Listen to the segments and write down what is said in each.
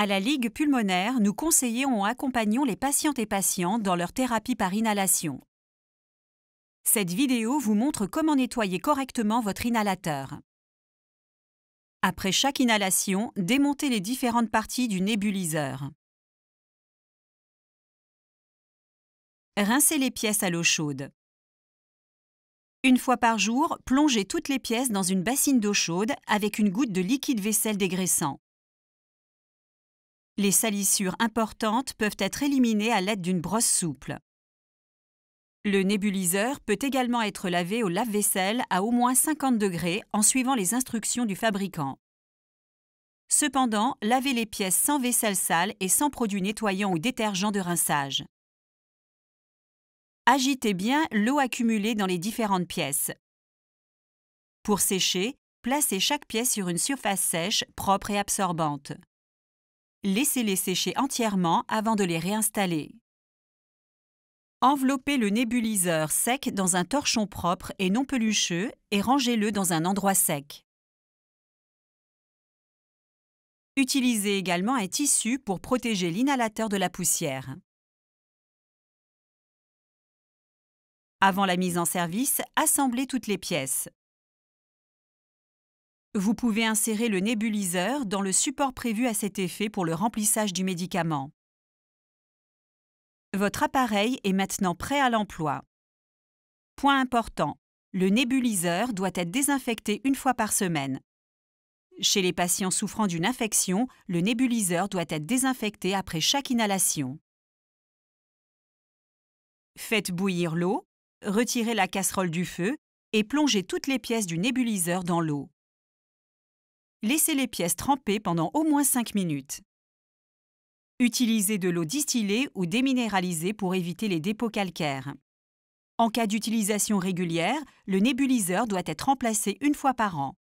À la Ligue pulmonaire, nous conseillons en accompagnons les patientes et patients dans leur thérapie par inhalation. Cette vidéo vous montre comment nettoyer correctement votre inhalateur. Après chaque inhalation, démontez les différentes parties du nébuliseur. Rincez les pièces à l'eau chaude. Une fois par jour, plongez toutes les pièces dans une bassine d'eau chaude avec une goutte de liquide vaisselle dégraissant. Les salissures importantes peuvent être éliminées à l'aide d'une brosse souple. Le nébuliseur peut également être lavé au lave-vaisselle à au moins 50 degrés en suivant les instructions du fabricant. Cependant, lavez les pièces sans vaisselle sale et sans produit nettoyant ou détergent de rinçage. Agitez bien l'eau accumulée dans les différentes pièces. Pour sécher, placez chaque pièce sur une surface sèche, propre et absorbante. Laissez-les sécher entièrement avant de les réinstaller. Enveloppez le nébuliseur sec dans un torchon propre et non pelucheux et rangez-le dans un endroit sec. Utilisez également un tissu pour protéger l'inhalateur de la poussière. Avant la mise en service, assemblez toutes les pièces. Vous pouvez insérer le nébuliseur dans le support prévu à cet effet pour le remplissage du médicament. Votre appareil est maintenant prêt à l'emploi. Point important, le nébuliseur doit être désinfecté une fois par semaine. Chez les patients souffrant d'une infection, le nébuliseur doit être désinfecté après chaque inhalation. Faites bouillir l'eau, retirez la casserole du feu et plongez toutes les pièces du nébuliseur dans l'eau. Laissez les pièces tremper pendant au moins 5 minutes. Utilisez de l'eau distillée ou déminéralisée pour éviter les dépôts calcaires. En cas d'utilisation régulière, le nébuliseur doit être remplacé une fois par an.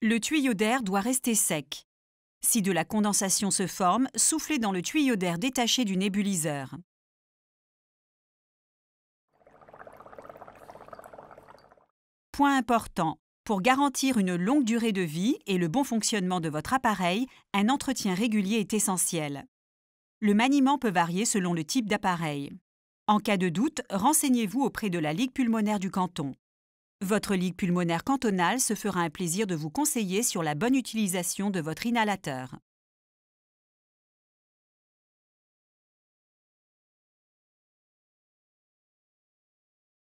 Le tuyau d'air doit rester sec. Si de la condensation se forme, soufflez dans le tuyau d'air détaché du nébuliseur. Point important, pour garantir une longue durée de vie et le bon fonctionnement de votre appareil, un entretien régulier est essentiel. Le maniement peut varier selon le type d'appareil. En cas de doute, renseignez-vous auprès de la Ligue pulmonaire du canton. Votre Ligue pulmonaire cantonale se fera un plaisir de vous conseiller sur la bonne utilisation de votre inhalateur.